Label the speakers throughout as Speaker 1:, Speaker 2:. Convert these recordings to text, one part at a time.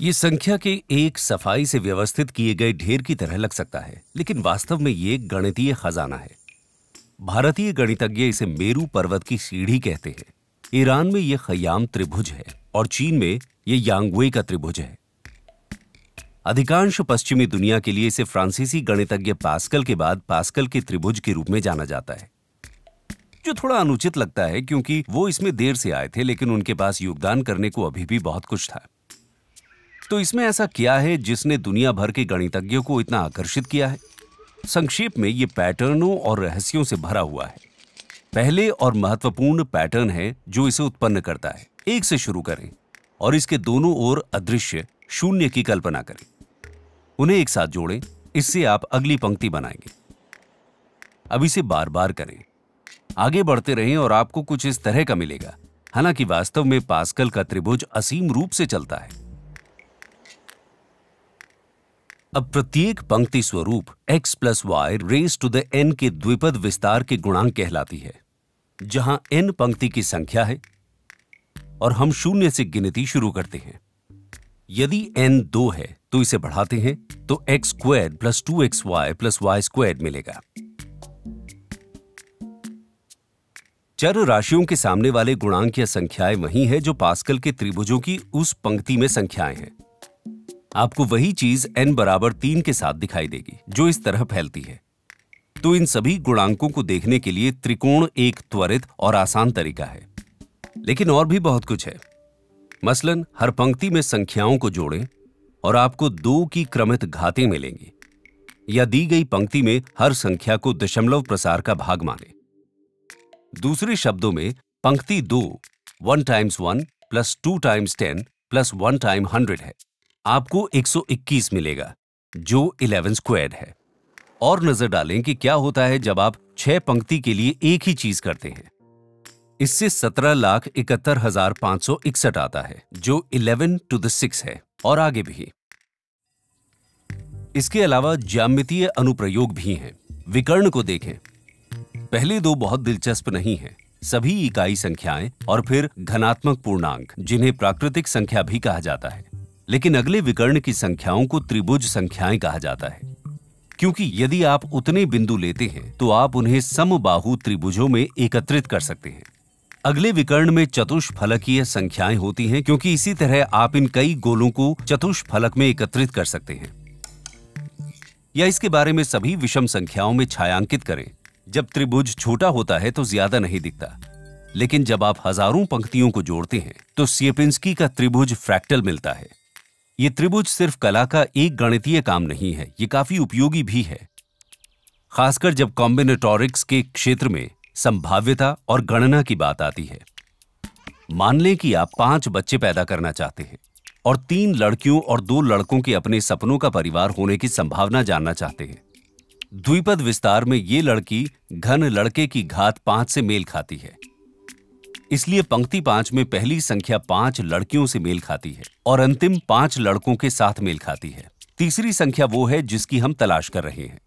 Speaker 1: ये संख्या के एक सफाई से व्यवस्थित किए गए ढेर की तरह लग सकता है लेकिन वास्तव में ये गणितीय खजाना है भारतीय गणितज्ञ इसे मेरू पर्वत की सीढ़ी कहते हैं ईरान में यह खयाम त्रिभुज है और चीन में यह यांगवे का त्रिभुज है अधिकांश पश्चिमी दुनिया के लिए इसे फ्रांसीसी गणितज्ञ पास्कल के बाद पास्कल के त्रिभुज के रूप में जाना जाता है जो थोड़ा अनुचित लगता है क्योंकि वो इसमें देर से आए थे लेकिन उनके पास योगदान करने को अभी भी बहुत कुछ था तो इसमें ऐसा क्या है जिसने दुनिया भर के गणितज्ञों को इतना आकर्षित किया है संक्षेप में ये पैटर्नों और रहस्यों से भरा हुआ है पहले और महत्वपूर्ण पैटर्न है जो इसे उत्पन्न करता है एक से शुरू करें और इसके दोनों ओर अदृश्य शून्य की कल्पना करें उन्हें एक साथ जोड़ें इससे आप अगली पंक्ति बनाएंगे अब इसे बार बार करें आगे बढ़ते रहें और आपको कुछ इस तरह का मिलेगा हालांकि वास्तव में पास्कल का त्रिभुज असीम रूप से चलता है अब प्रत्येक पंक्ति स्वरूप x plus y raise to the n के द्विपद विस्तार के गुणांक कहलाती है जहां n पंक्ति की संख्या है और हम शून्य से गिनती शुरू करते हैं यदि n दो है तो इसे बढ़ाते हैं तो x square plus two x y plus y square मिलेगा चर राशियों के सामने वाले गुणांक या संख्याएं वही हैं जो पास्कल के त्रिभुजों की उस पंक्ति में संख्याएं हैं आपको वही चीज n बराबर तीन के साथ दिखाई देगी जो इस तरह फैलती है तो इन सभी गुणांकों को देखने के लिए त्रिकोण एक त्वरित और आसान तरीका है लेकिन और भी बहुत कुछ है मसलन हर पंक्ति में संख्याओं को जोड़ें और आपको दो की क्रमित घाते मिलेंगी या दी गई पंक्ति में हर संख्या को दशमलव प्रसार का भाग माने दूसरे शब्दों में पंक्ति दो one times one plus two times ten plus one time hundred है आपको 121 मिलेगा जो 11 स्क्वायर है और नजर डालें कि क्या होता है जब आप छह पंक्ति के लिए एक ही चीज करते हैं इससे सत्रह लाख इकहत्तर हजार पांच सौ इकसठ आता है जो 11 टू द सिक्स है और आगे भी इसके अलावा ज्यामितीय अनुप्रयोग भी हैं विकर्ण को देखें पहले दो बहुत दिलचस्प नहीं है सभी इकाई संख्याएं और फिर घनात्मक पूर्णांक जिन्हें प्राकृतिक संख्या भी कहा जाता है लेकिन अगले विकर्ण की संख्याओं को त्रिभुज संख्याएं कहा जाता है क्योंकि यदि आप उतने बिंदु लेते हैं तो आप उन्हें समबाहु त्रिभुजों में एकत्रित कर सकते हैं अगले विकर्ण में चतुष्फलकीय संख्याएं होती हैं क्योंकि इसी तरह आप इन कई गोलों को चतुष्फलक में एकत्रित कर सकते हैं या इसके बारे में सभी विषम संख्याओं में छायांकित करें जब त्रिभुज छोटा होता है तो ज्यादा नहीं दिखता लेकिन जब आप हजारों पंक्तियों को जोड़ते हैं तो सियपिंसकी का त्रिभुज फ्रैक्टल मिलता है ये त्रिभुज सिर्फ कला का एक गणितीय काम नहीं है ये काफी उपयोगी भी है खासकर जब कॉम्बिनेटोरिक्स के क्षेत्र में संभाव्यता और गणना की बात आती है मान लें कि आप पांच बच्चे पैदा करना चाहते हैं और तीन लड़कियों और दो लड़कों के अपने सपनों का परिवार होने की संभावना जानना चाहते हैं द्विपद विस्तार में ये लड़की घन लड़के की घात पांच से मेल खाती है इसलिए पंक्ति पांच में पहली संख्या पांच लड़कियों से मेल खाती है और अंतिम पांच लड़कों के साथ मेल खाती है तीसरी संख्या वो है जिसकी हम तलाश कर रहे हैं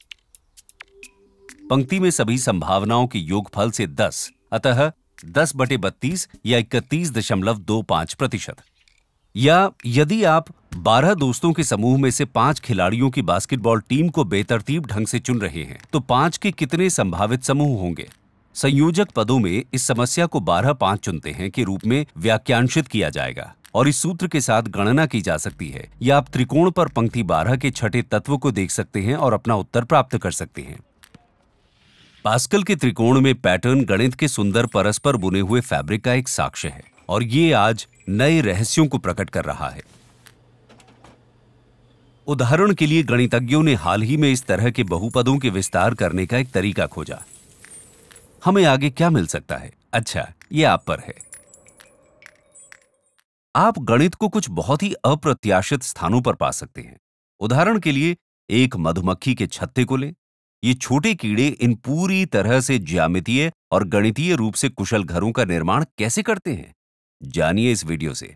Speaker 1: पंक्ति में सभी संभावनाओं के योगफल से 10 अतः 10 बटे बत्तीस या इकतीस दशमलव दो पांच प्रतिशत या यदि आप 12 दोस्तों के समूह में से पांच खिलाड़ियों की बास्केटबॉल टीम को बेतरतीब ढंग से चुन रहे हैं तो पांच के कितने संभावित समूह होंगे संयोजक पदों में इस समस्या को बारह पांच चुनते हैं के रूप में व्याख्यांशित किया जाएगा और इस सूत्र के साथ गणना की जा सकती है या आप त्रिकोण पर पंक्ति बारह के छठे तत्व को देख सकते हैं और अपना उत्तर प्राप्त कर सकते हैं पास्कल के त्रिकोण में पैटर्न गणित के सुंदर परस्पर बुने हुए फैब्रिक का एक साक्ष्य है और ये आज नए रहस्यों को प्रकट कर रहा है उदाहरण के लिए गणितज्ञों ने हाल ही में इस तरह के बहुपदों के विस्तार करने का एक तरीका खोजा हमें आगे क्या मिल सकता है अच्छा ये आप पर है आप गणित को कुछ बहुत ही अप्रत्याशित स्थानों पर पा सकते हैं उदाहरण के लिए एक मधुमक्खी के छत्ते को लें ये छोटे कीड़े इन पूरी तरह से ज्यामितीय और गणितीय रूप से कुशल घरों का निर्माण कैसे करते हैं जानिए इस वीडियो से